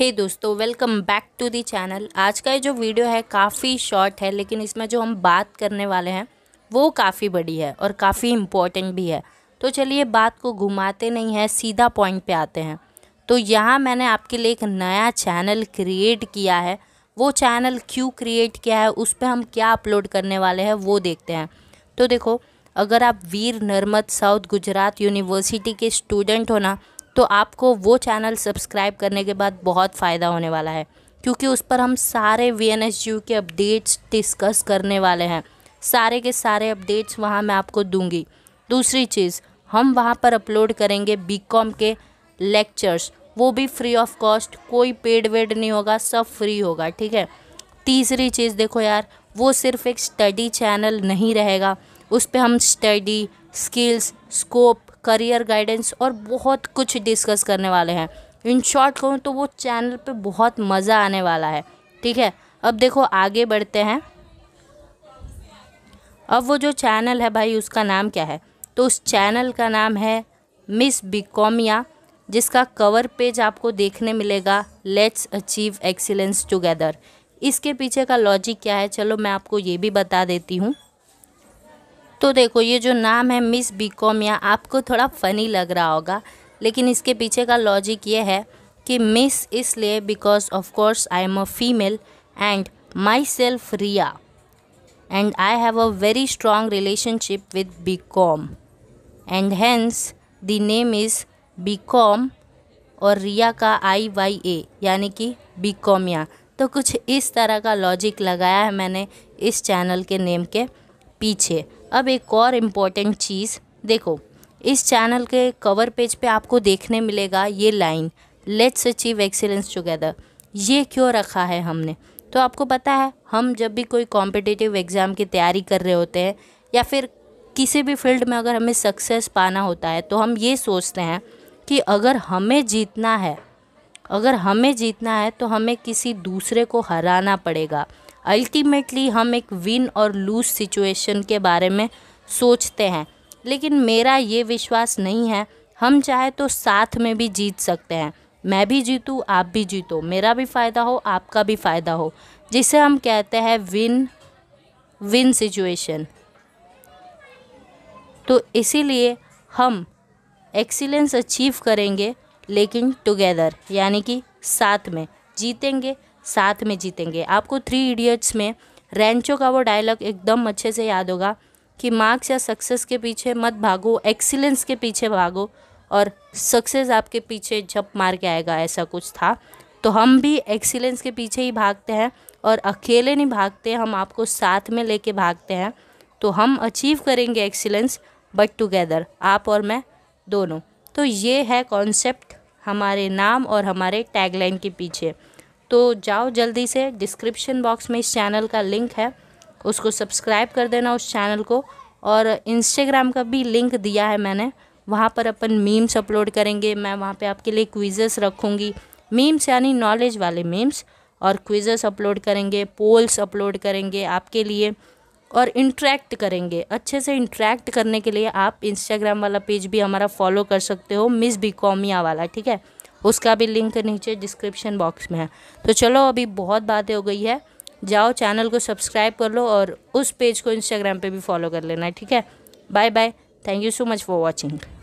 हे hey दोस्तों welcome back to the channel आज का ये जो वीडियो है काफ़ी शॉर्ट है लेकिन इसमें जो हम बात करने वाले हैं वो काफ़ी बड़ी है और काफ़ी इम्पोर्टेंट भी है तो चलिए बात को घुमाते नहीं हैं सीधा पॉइंट पे आते हैं तो यहाँ मैंने आपके लिए एक नया चैनल क्रिएट किया है वो चैनल क्यों क्रिएट किया है उस पर हम क्या अपलोड करने वाले हैं वो देखते हैं तो देखो अगर आप वीर नर्मद साउथ गुजरात यूनिवर्सिटी के स्टूडेंट हो ना तो आपको वो चैनल सब्सक्राइब करने के बाद बहुत फ़ायदा होने वाला है क्योंकि उस पर हम सारे वी एन एस के अपडेट्स डिस्कस करने वाले हैं सारे के सारे अपडेट्स वहाँ मैं आपको दूंगी दूसरी चीज़ हम वहाँ पर अपलोड करेंगे बी कॉम के लेक्चर्स वो भी फ्री ऑफ कॉस्ट कोई पेड वेड नहीं होगा सब फ्री होगा ठीक है तीसरी चीज़ देखो यार वो सिर्फ एक स्टडी चैनल नहीं रहेगा उस पर हम study skills scope career guidance और बहुत कुछ डिस्कस करने वाले हैं इन शॉर्ट कहूँ तो वो चैनल पे बहुत मज़ा आने वाला है ठीक है अब देखो आगे बढ़ते हैं अब वो जो चैनल है भाई उसका नाम क्या है तो उस चैनल का नाम है मिस बिकॉमिया जिसका कवर पेज आपको देखने मिलेगा लेट्स अचीव एक्सीलेंस टुगेदर इसके पीछे का लॉजिक क्या है चलो मैं आपको ये भी बता देती हूँ तो देखो ये जो नाम है मिस बी कॉम या आपको थोड़ा फ़नी लग रहा होगा लेकिन इसके पीछे का लॉजिक ये है कि मिस इसलिए because of course I am a female and myself Riya and I have a very strong relationship with B com and hence the name is B com और रिया का आई वाई ए यानी कि बी कॉमिया तो कुछ इस तरह का लॉजिक लगाया है मैंने इस चैनल के नेम के पीछे अब एक और इम्पॉर्टेंट चीज़ देखो इस चैनल के कवर पेज पे आपको देखने मिलेगा ये line let's achieve excellence together ये क्यों रखा है हमने तो आपको पता है हम जब भी कोई कॉम्पिटिटिव एग्ज़ाम की तैयारी कर रहे होते हैं या फिर किसी भी फील्ड में अगर हमें सक्सेस पाना होता है तो हम ये सोचते हैं कि अगर हमें जीतना है अगर हमें जीतना है तो हमें किसी दूसरे को हराना पड़ेगा अल्टीमेटली हम एक विन और लूज सिचुएशन के बारे में सोचते हैं लेकिन मेरा ये विश्वास नहीं है हम चाहे तो साथ में भी जीत सकते हैं मैं भी जीतूँ आप भी जीतो मेरा भी फ़ायदा हो आपका भी फ़ायदा हो जिसे हम कहते हैं विन विन सिचुएशन तो इसीलिए हम एक्सीलेंस अचीव करेंगे लेकिन टुगेदर यानी कि साथ में जीतेंगे साथ में जीतेंगे आपको थ्री इडियट्स में रैंचो का वो डायलॉग एकदम अच्छे से याद होगा कि मार्क्स या सक्सेस के पीछे मत भागो एक्सीलेंस के पीछे भागो और सक्सेस आपके पीछे झप मार के आएगा ऐसा कुछ था तो हम भी एक्सीलेंस के पीछे ही भागते हैं और अकेले नहीं भागते हम आपको साथ में लेके भागते हैं तो हम अचीव करेंगे एक्सीलेंस बट टुगेदर आप और मैं दोनों तो ये है कॉन्सेप्ट हमारे नाम और हमारे टैगलाइन के पीछे तो जाओ जल्दी से डिस्क्रिप्शन बॉक्स में इस चैनल का लिंक है उसको सब्सक्राइब कर देना उस चैनल को और इंस्टाग्राम का भी लिंक दिया है मैंने वहाँ पर अपन मीम्स अपलोड करेंगे मैं वहाँ पे आपके लिए क्विजेस रखूँगी मीम्स यानी नॉलेज वाले मीम्स और क्विजेस अपलोड करेंगे पोल्स अपलोड करेंगे आपके लिए और इंट्रैक्ट करेंगे अच्छे से इंट्रैक्ट करने के लिए आप इंस्टाग्राम वाला पेज भी हमारा फॉलो कर सकते हो मिस बिकॉमिया वाला ठीक है उसका भी लिंक नीचे डिस्क्रिप्शन बॉक्स में है तो चलो अभी बहुत बातें हो गई है जाओ चैनल को सब्सक्राइब कर लो और उस पेज को इंस्टाग्राम पे भी फॉलो कर लेना ठीक है bye bye thank you so much for watching